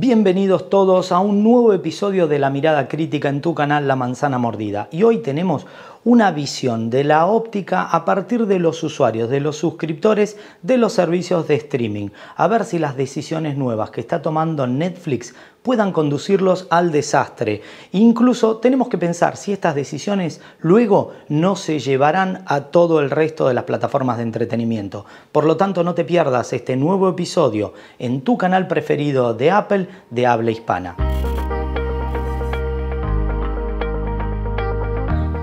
Bienvenidos todos a un nuevo episodio de La Mirada Crítica en tu canal La Manzana Mordida. Y hoy tenemos una visión de la óptica a partir de los usuarios, de los suscriptores de los servicios de streaming. A ver si las decisiones nuevas que está tomando Netflix puedan conducirlos al desastre. Incluso tenemos que pensar si estas decisiones luego no se llevarán a todo el resto de las plataformas de entretenimiento. Por lo tanto, no te pierdas este nuevo episodio en tu canal preferido de Apple de habla hispana.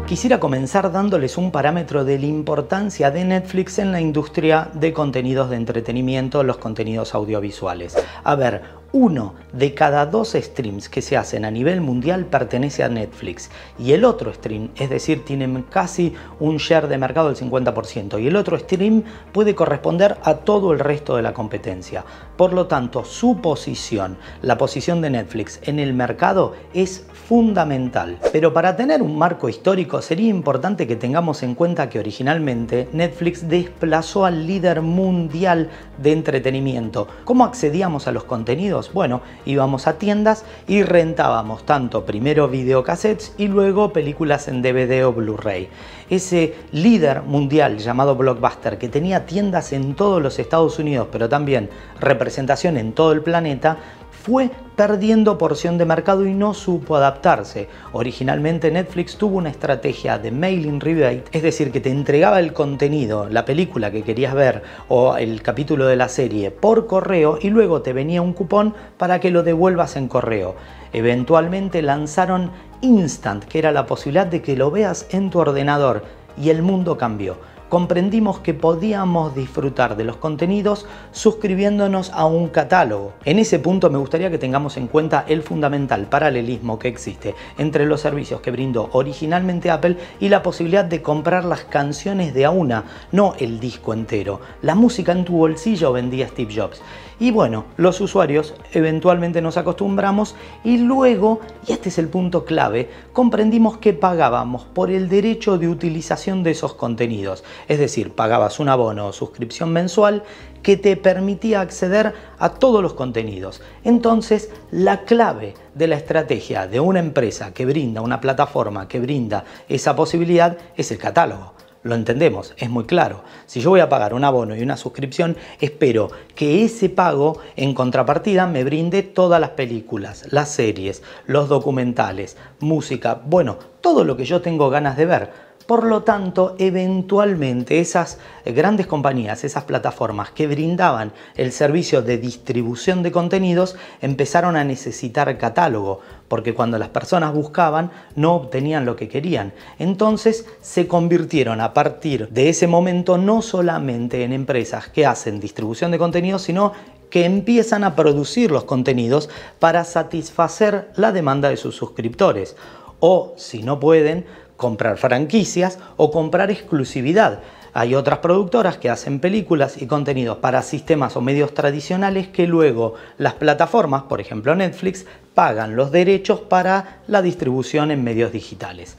Quisiera comenzar dándoles un parámetro de la importancia de Netflix en la industria de contenidos de entretenimiento, los contenidos audiovisuales. A ver, uno de cada dos streams que se hacen a nivel mundial pertenece a Netflix y el otro stream, es decir, tienen casi un share de mercado del 50% y el otro stream puede corresponder a todo el resto de la competencia. Por lo tanto, su posición, la posición de Netflix en el mercado es fundamental. Pero para tener un marco histórico sería importante que tengamos en cuenta que originalmente Netflix desplazó al líder mundial de entretenimiento. ¿Cómo accedíamos a los contenidos? Bueno, íbamos a tiendas y rentábamos tanto primero videocassettes y luego películas en DVD o Blu-ray. Ese líder mundial llamado Blockbuster, que tenía tiendas en todos los Estados Unidos, pero también representación en todo el planeta, fue perdiendo porción de mercado y no supo adaptarse. Originalmente Netflix tuvo una estrategia de mailing rebate, es decir, que te entregaba el contenido, la película que querías ver o el capítulo de la serie por correo y luego te venía un cupón para que lo devuelvas en correo. Eventualmente lanzaron Instant, que era la posibilidad de que lo veas en tu ordenador y el mundo cambió comprendimos que podíamos disfrutar de los contenidos suscribiéndonos a un catálogo. En ese punto me gustaría que tengamos en cuenta el fundamental paralelismo que existe entre los servicios que brindó originalmente Apple y la posibilidad de comprar las canciones de a una, no el disco entero. La música en tu bolsillo vendía Steve Jobs. Y bueno, los usuarios eventualmente nos acostumbramos y luego, y este es el punto clave, comprendimos que pagábamos por el derecho de utilización de esos contenidos es decir, pagabas un abono o suscripción mensual que te permitía acceder a todos los contenidos. Entonces, la clave de la estrategia de una empresa que brinda, una plataforma que brinda esa posibilidad, es el catálogo. Lo entendemos, es muy claro. Si yo voy a pagar un abono y una suscripción, espero que ese pago en contrapartida me brinde todas las películas, las series, los documentales, música, bueno, todo lo que yo tengo ganas de ver por lo tanto, eventualmente esas grandes compañías, esas plataformas que brindaban el servicio de distribución de contenidos, empezaron a necesitar catálogo, porque cuando las personas buscaban no obtenían lo que querían. Entonces se convirtieron a partir de ese momento no solamente en empresas que hacen distribución de contenidos, sino que empiezan a producir los contenidos para satisfacer la demanda de sus suscriptores. O si no pueden, comprar franquicias o comprar exclusividad. Hay otras productoras que hacen películas y contenidos para sistemas o medios tradicionales que luego las plataformas, por ejemplo Netflix, pagan los derechos para la distribución en medios digitales.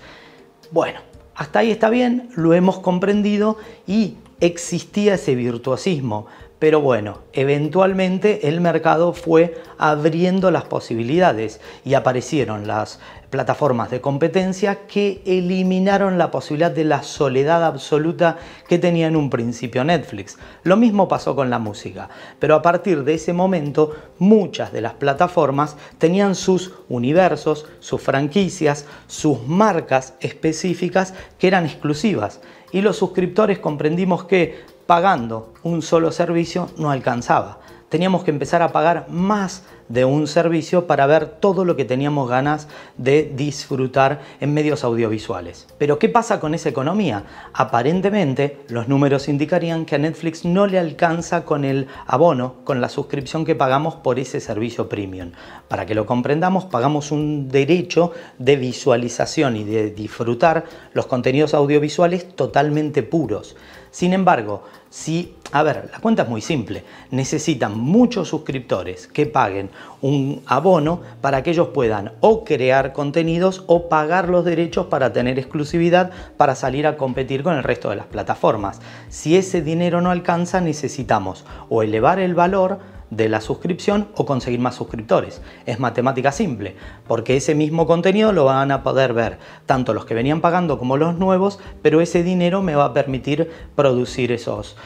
Bueno, hasta ahí está bien, lo hemos comprendido y existía ese virtuosismo. Pero bueno, eventualmente el mercado fue abriendo las posibilidades y aparecieron las plataformas de competencia que eliminaron la posibilidad de la soledad absoluta que tenía en un principio Netflix. Lo mismo pasó con la música, pero a partir de ese momento muchas de las plataformas tenían sus universos, sus franquicias, sus marcas específicas que eran exclusivas y los suscriptores comprendimos que pagando un solo servicio no alcanzaba. Teníamos que empezar a pagar más de un servicio para ver todo lo que teníamos ganas de disfrutar en medios audiovisuales. Pero ¿qué pasa con esa economía? Aparentemente los números indicarían que a Netflix no le alcanza con el abono, con la suscripción que pagamos por ese servicio premium. Para que lo comprendamos, pagamos un derecho de visualización y de disfrutar los contenidos audiovisuales totalmente puros. Sin embargo, si, a ver, la cuenta es muy simple, necesitan muchos suscriptores que paguen un abono para que ellos puedan o crear contenidos o pagar los derechos para tener exclusividad para salir a competir con el resto de las plataformas. Si ese dinero no alcanza, necesitamos o elevar el valor de la suscripción o conseguir más suscriptores. Es matemática simple, porque ese mismo contenido lo van a poder ver tanto los que venían pagando como los nuevos, pero ese dinero me va a permitir producir esos,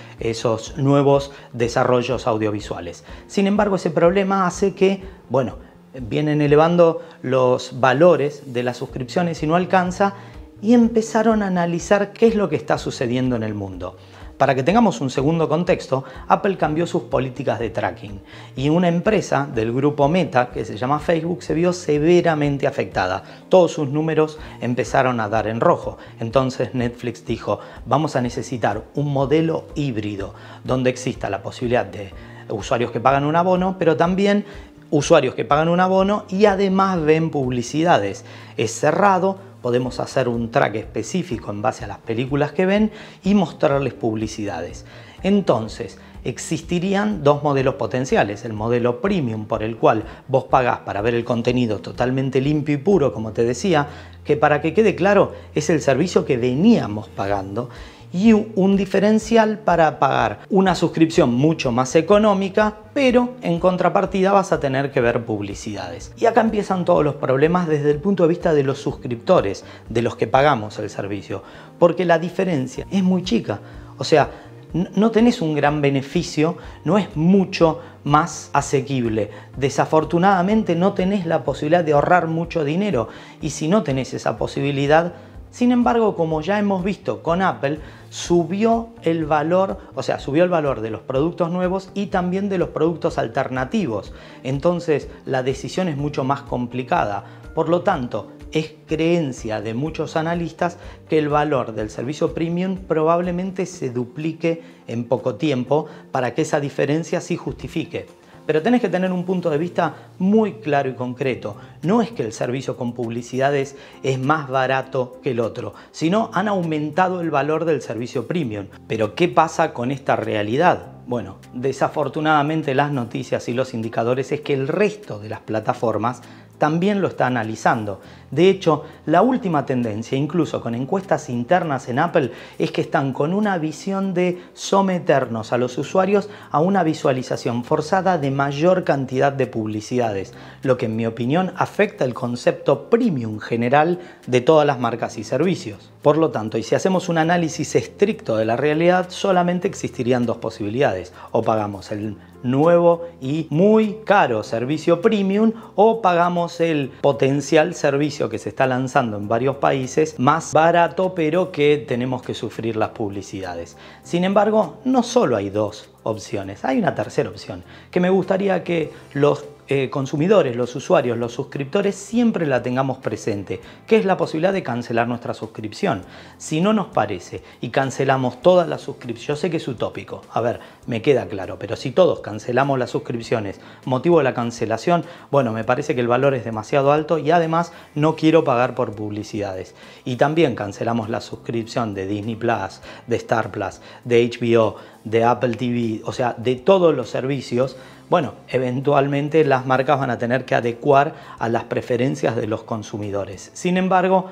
nuevos desarrollos audiovisuales. Sin embargo, ese problema hace que, bueno, vienen elevando los valores de las suscripciones y no alcanza y empezaron a analizar qué es lo que está sucediendo en el mundo. Para que tengamos un segundo contexto, Apple cambió sus políticas de tracking y una empresa del grupo Meta, que se llama Facebook, se vio severamente afectada. Todos sus números empezaron a dar en rojo. Entonces Netflix dijo, vamos a necesitar un modelo híbrido donde exista la posibilidad de usuarios que pagan un abono, pero también usuarios que pagan un abono y además ven publicidades. Es cerrado, Podemos hacer un track específico en base a las películas que ven y mostrarles publicidades. Entonces, existirían dos modelos potenciales. El modelo premium por el cual vos pagás para ver el contenido totalmente limpio y puro, como te decía, que para que quede claro es el servicio que veníamos pagando y un diferencial para pagar una suscripción mucho más económica, pero en contrapartida vas a tener que ver publicidades. Y acá empiezan todos los problemas desde el punto de vista de los suscriptores, de los que pagamos el servicio, porque la diferencia es muy chica. O sea, no tenés un gran beneficio, no es mucho más asequible. Desafortunadamente no tenés la posibilidad de ahorrar mucho dinero y si no tenés esa posibilidad, sin embargo, como ya hemos visto con Apple, subió el valor, o sea, subió el valor de los productos nuevos y también de los productos alternativos. Entonces, la decisión es mucho más complicada. Por lo tanto, es creencia de muchos analistas que el valor del servicio premium probablemente se duplique en poco tiempo para que esa diferencia sí justifique pero tenés que tener un punto de vista muy claro y concreto. No es que el servicio con publicidades es más barato que el otro, sino han aumentado el valor del servicio premium. Pero ¿qué pasa con esta realidad? Bueno, desafortunadamente las noticias y los indicadores es que el resto de las plataformas también lo está analizando. De hecho, la última tendencia, incluso con encuestas internas en Apple, es que están con una visión de someternos a los usuarios a una visualización forzada de mayor cantidad de publicidades, lo que en mi opinión afecta el concepto premium general de todas las marcas y servicios. Por lo tanto, y si hacemos un análisis estricto de la realidad, solamente existirían dos posibilidades. O pagamos el nuevo y muy caro servicio premium o pagamos el potencial servicio que se está lanzando en varios países más barato pero que tenemos que sufrir las publicidades. Sin embargo, no solo hay dos opciones, hay una tercera opción que me gustaría que los eh, consumidores, los usuarios, los suscriptores, siempre la tengamos presente, que es la posibilidad de cancelar nuestra suscripción. Si no nos parece y cancelamos todas las suscripciones, yo sé que es utópico, a ver, me queda claro, pero si todos cancelamos las suscripciones, motivo de la cancelación, bueno, me parece que el valor es demasiado alto y además no quiero pagar por publicidades. Y también cancelamos la suscripción de Disney Plus, de Star Plus, de HBO, de Apple TV, o sea, de todos los servicios, bueno, eventualmente las marcas van a tener que adecuar a las preferencias de los consumidores. Sin embargo,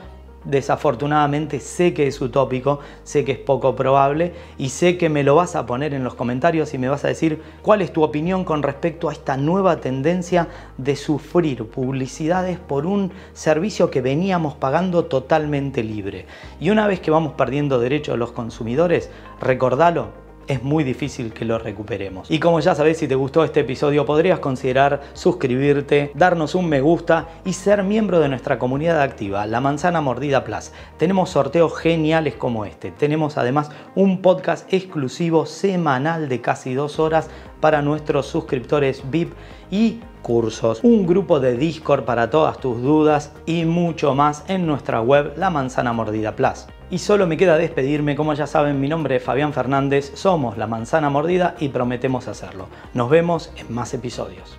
desafortunadamente sé que es utópico, sé que es poco probable y sé que me lo vas a poner en los comentarios y me vas a decir cuál es tu opinión con respecto a esta nueva tendencia de sufrir publicidades por un servicio que veníamos pagando totalmente libre. Y una vez que vamos perdiendo derechos los consumidores, recordalo, es muy difícil que lo recuperemos. Y como ya sabéis si te gustó este episodio podrías considerar suscribirte, darnos un me gusta y ser miembro de nuestra comunidad activa, La Manzana Mordida Plus. Tenemos sorteos geniales como este. Tenemos además un podcast exclusivo semanal de casi dos horas para nuestros suscriptores VIP y cursos, un grupo de Discord para todas tus dudas y mucho más en nuestra web La Manzana Mordida Plus. Y solo me queda despedirme, como ya saben, mi nombre es Fabián Fernández, somos La Manzana Mordida y prometemos hacerlo. Nos vemos en más episodios.